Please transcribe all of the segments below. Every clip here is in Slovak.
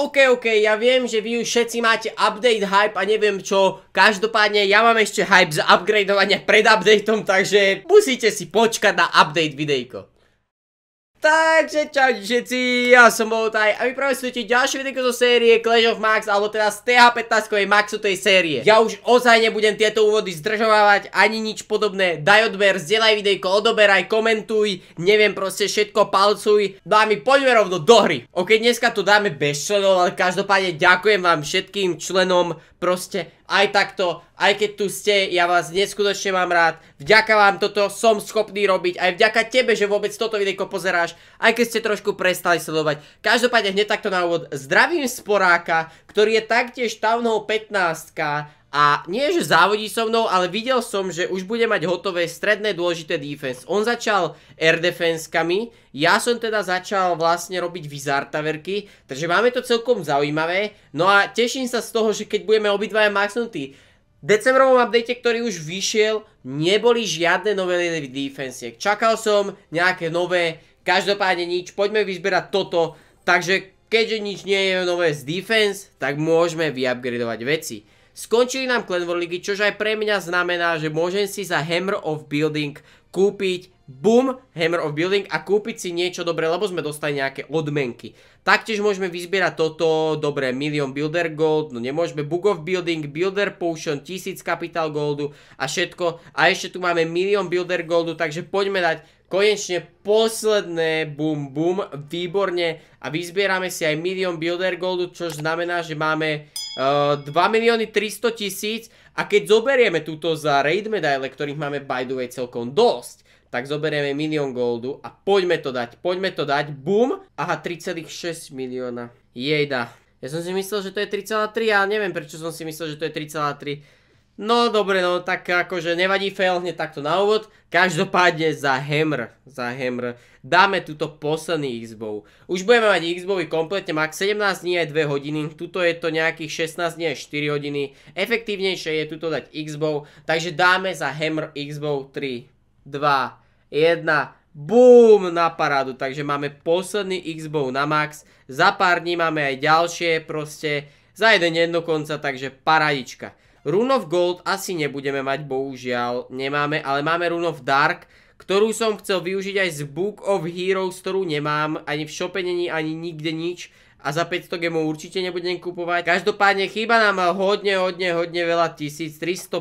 OK, OK, ja viem, že vy už všetci máte update hype a neviem čo. Každopádne ja mám ešte hype z upgradeovania pred updateom, takže musíte si počkať na update videjko. Takže čau všetci, ja som Boltaj a my práve svetí ďalšie videko zo série Clash of Max, alebo teda z TH15 Maxu tej série. Ja už ozaj nebudem tieto úvody zdržovávať, ani nič podobné. Daj odber, zdieľaj videjko, odoberaj, komentuj, neviem proste všetko, palcuj. No a my poďme rovno do hry. Ok, dneska to dáme bez členov, ale každopádne ďakujem vám všetkým členom, proste aj takto, aj keď tu ste, ja vás neskutočne mám rád. Vďaka vám toto som schopný robiť, aj vďaka tebe, že vôbec toto videjko pozeráš náš, aj keď ste trošku prestali sledovať. Každopádne hneď takto na úvod. Zdravím Sporáka, ktorý je taktiež Town 15 a nie, že závodí so mnou, ale videl som, že už bude mať hotové stredné dôležité defense. On začal air defensekami, ja som teda začal vlastne robiť vizard taverky, takže máme to celkom zaujímavé. No a teším sa z toho, že keď budeme obidvaja maxnutí, decembrovom update, ktorý už vyšiel, neboli žiadne nové defensiek. Čakal som nejaké nové Každopádne nič, poďme vyzberať toto, takže keďže nič nie je nové z defense, tak môžeme vyupgradovať veci. Skončili nám War ligy, čož aj pre mňa znamená, že môžem si za Hammer of Building kúpiť boom, Hammer of Building a kúpiť si niečo dobré, lebo sme dostali nejaké odmenky. Taktiež môžeme vyzbierať toto, dobre, milión Builder Gold, no nemôžeme, Book of Building, Builder Potion, 1000 Capital Goldu a všetko. A ešte tu máme milión Builder Goldu, takže poďme dať Konečne posledné bum bum, výborne a vyzbierame si aj milión builder goldu, čo znamená, že máme 2 e, milióny 300 tisíc a keď zoberieme túto za raid medaile, ktorých máme by the way celkom dosť, tak zoberieme milión goldu a poďme to dať, poďme to dať, bum, aha 3,6 milióna, jejda. Ja som si myslel, že to je 3,3, ale neviem prečo som si myslel, že to je 3,3 No dobre, no tak akože nevadí fail hneď takto na úvod. Každopádne za hemr, za hemr, dáme túto posledný x -bow. Už budeme mať x kompletne, max 17 dní aj 2 hodiny, tuto je to nejakých 16 dní aj 4 hodiny. Efektívnejšie je tuto dať x -bow. takže dáme za Hemr x 3, 2, 1, BOOM na parádu, takže máme posledný x na max, za pár dní máme aj ďalšie proste, za jeden jednokonca, takže paradička. Rune of Gold asi nebudeme mať, bohužiaľ, nemáme, ale máme Rune of Dark, ktorú som chcel využiť aj z Book of Heroes, ktorú nemám, ani v shope není, ani nikde nič a za 500 gemov určite nebudem kupovať. Každopádne chýba nám hodne, hodne, hodne veľa tisíc, 315,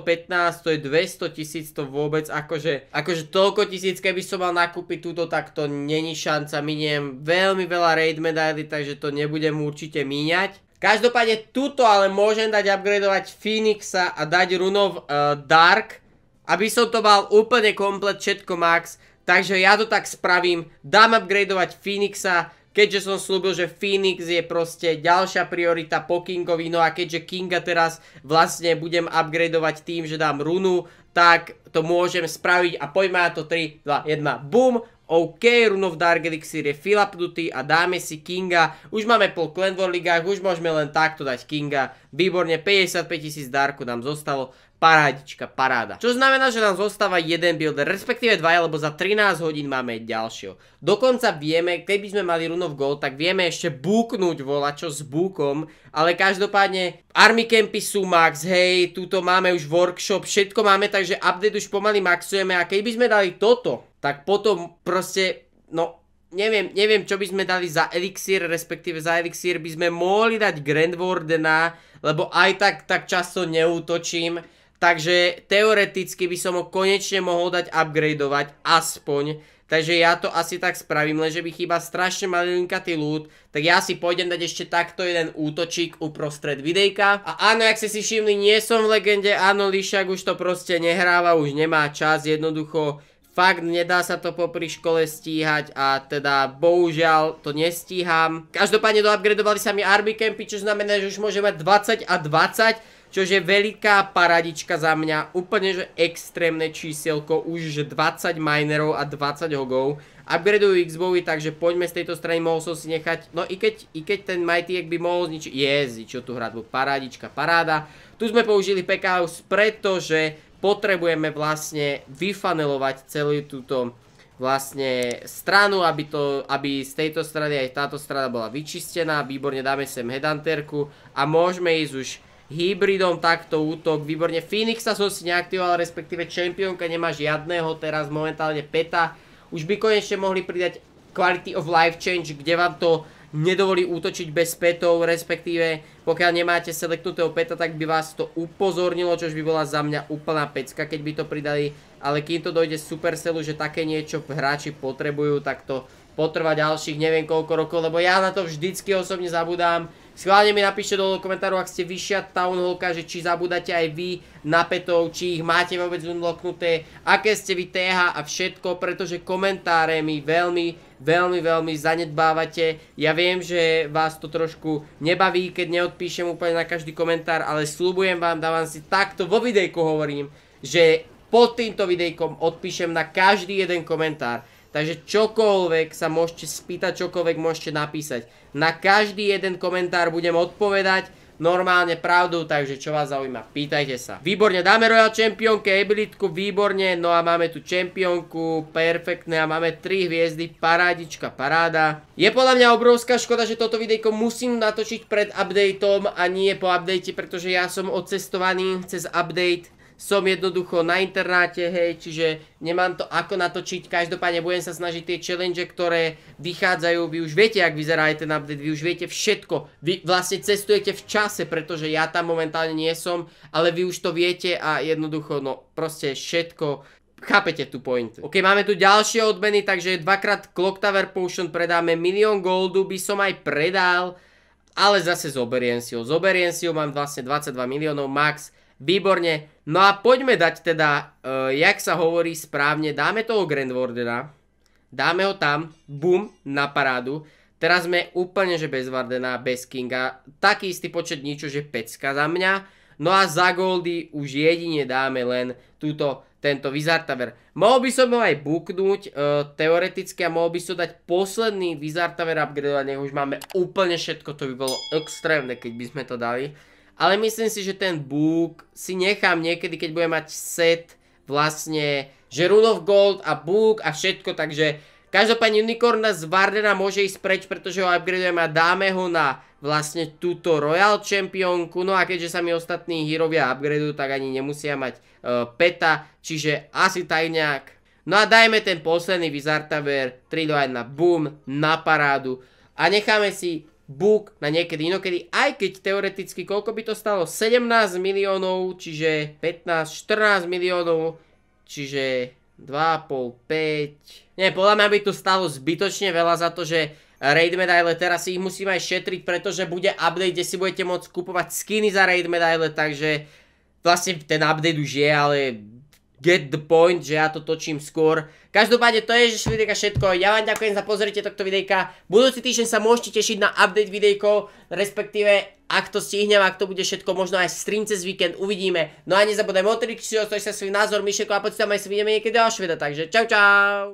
to je 200 tisíc, to vôbec akože, akože toľko tisíc, keby som mal nakúpiť túto, tak to není šanca, miniem veľmi veľa raid medaily, takže to nebudem určite míňať. Každopádne tuto ale môžem dať upgradovať Phoenixa a dať runov uh, Dark, aby som to mal úplne komplet, všetko max. Takže ja to tak spravím, dám upgradovať Phoenixa, keďže som slúbil, že Phoenix je proste ďalšia priorita po Kingovi, no a keďže Kinga teraz vlastne budem upgradovať tým, že dám runu, tak to môžem spraviť a na to 3, 2, 1, BOOM! OK, runov Dark Elixir je filapnutý a dáme si Kinga. Už máme po War ligách, už môžeme len takto dať Kinga. Výborne, 55 tisíc Darku nám zostalo. Parádička, paráda. Čo znamená, že nám zostáva jeden builder, respektíve dva, lebo za 13 hodín máme ďalšieho. Dokonca vieme, keby sme mali runov gold, tak vieme ešte búknúť volačo s búkom, ale každopádne army campy sú max, hej, tuto máme už workshop, všetko máme, takže update už pomaly maxujeme a keby sme dali toto tak potom proste, no neviem, neviem, čo by sme dali za elixír, respektíve za elixír by sme mohli dať Grand Wardena, lebo aj tak, tak často neútočím, takže teoreticky by som ho konečne mohol dať upgradeovať, aspoň, takže ja to asi tak spravím, lenže by chýba strašne malinkatý loot, tak ja si pôjdem dať ešte takto jeden útočík uprostred videjka. A áno, ak ste si všimli, nie som v legende, áno, Lišak už to proste nehráva, už nemá čas, jednoducho Fakt nedá sa to popri škole stíhať a teda bohužiaľ to nestíham. Každopádne doupgradovali sa mi army campy, čo znamená, že už môžem mať 20 a 20, čože veľká paradička za mňa. Úplne, že extrémne čísielko, už 20 minerov a 20 hogov. Upgradujú Xboxy, takže poďme z tejto strany, mohol som si nechať, no i keď, i keď ten Mighty Egg by mohol zničiť, jezi, čo tu hradbu, paradička, paráda. Tu sme použili PK pretože potrebujeme vlastne vyfanelovať celú túto vlastne stranu, aby, to, aby z tejto strany aj táto strana bola vyčistená. Výborne dáme sem hedanterku a môžeme ísť už hybridom takto útok. Výborne, Phoenixa som si neaktivoval, respektíve Championka nemá žiadného teraz momentálne peta. Už by konečne mohli pridať Quality of Life Change, kde vám to nedovolí útočiť bez petov, respektíve pokiaľ nemáte selektnutého peta, tak by vás to upozornilo, čo by bola za mňa úplná pecka, keď by to pridali, ale kým to dojde z Supercellu, že také niečo hráči potrebujú, tak to potrvá ďalších neviem koľko rokov, lebo ja na to vždycky osobne zabudám, Schválne mi napíšte do komentáru, ak ste vyššia townholka, že či zabúdate aj vy na petov, či ich máte vôbec unlocknuté, aké ste vy TH a všetko, pretože komentáre mi veľmi, veľmi, veľmi zanedbávate. Ja viem, že vás to trošku nebaví, keď neodpíšem úplne na každý komentár, ale slúbujem vám, dávam si takto vo videjku hovorím, že pod týmto videjkom odpíšem na každý jeden komentár. Takže čokoľvek sa môžete spýtať, čokoľvek môžete napísať. Na každý jeden komentár budem odpovedať normálne pravdu, takže čo vás zaujíma, pýtajte sa. Výborne, dáme Royal Championke, Ebilitku, výborne, no a máme tu Championku, perfektné a máme 3 hviezdy, parádička, paráda. Je podľa mňa obrovská škoda, že toto videjko musím natočiť pred updateom a nie po update, pretože ja som odcestovaný cez update som jednoducho na internáte, hej, čiže nemám to ako natočiť, každopádne budem sa snažiť tie challenge, ktoré vychádzajú, vy už viete, ak vyzerá aj ten update, vy už viete všetko, vy vlastne cestujete v čase, pretože ja tam momentálne nie som, ale vy už to viete a jednoducho, no proste všetko, chápete tu point. Ok, máme tu ďalšie odmeny, takže dvakrát Clock Tower Potion predáme, milión goldu by som aj predal, ale zase zoberiem si ho, zoberiem si ho, mám vlastne 22 miliónov max, Výborne. No a poďme dať teda, uh, jak sa hovorí správne, dáme toho Grand Wardena. Dáme ho tam, bum, na parádu. Teraz sme úplne, že bez Wardena, bez Kinga. Taký istý počet ničo, že pecka za mňa. No a za goldy už jedine dáme len túto, tento Wizard Tower. Mohol by som ho aj buknúť e, teoreticky a mohol by som dať posledný Wizard Tower upgradovať, nech už máme úplne všetko, to by bolo extrémne, keď by sme to dali. Ale myslím si, že ten Búk si nechám niekedy, keď bude mať set vlastne, že Rune of Gold a Búk a všetko, takže každopádne Unicorna z Vardena môže ísť preč, pretože ho upgradujeme a dáme ho na vlastne túto Royal Championku, no a keďže sa mi ostatní hírovia upgradujú, tak ani nemusia mať eh, peta, čiže asi tak nejak. No a dajme ten posledný Vizartaver 3, 2, 1, boom, na parádu a necháme si Book na niekedy inokedy, aj keď teoreticky koľko by to stalo? 17 miliónov, čiže 15, 14 miliónov, čiže 2,5, 5. Nie, podľa mňa by to stalo zbytočne veľa za to, že raid medaile, teraz si ich musíme aj šetriť, pretože bude update, kde si budete môcť kúpovať skiny za raid medaile, takže vlastne ten update už je, ale get the point, že ja to točím skôr. Každopádne to je že videjka všetko. Ja vám ďakujem za pozrite tohto videjka. Budúci týždeň sa môžete tešiť na update videjkov, respektíve ak to stihnem, ak to bude všetko, možno aj stream cez víkend, uvidíme. No a nezabudajme o tričio, stoj sa svoj názor, Mišeko a poď sa aj si vidíme niekedy ďalšie videa, takže čau čau.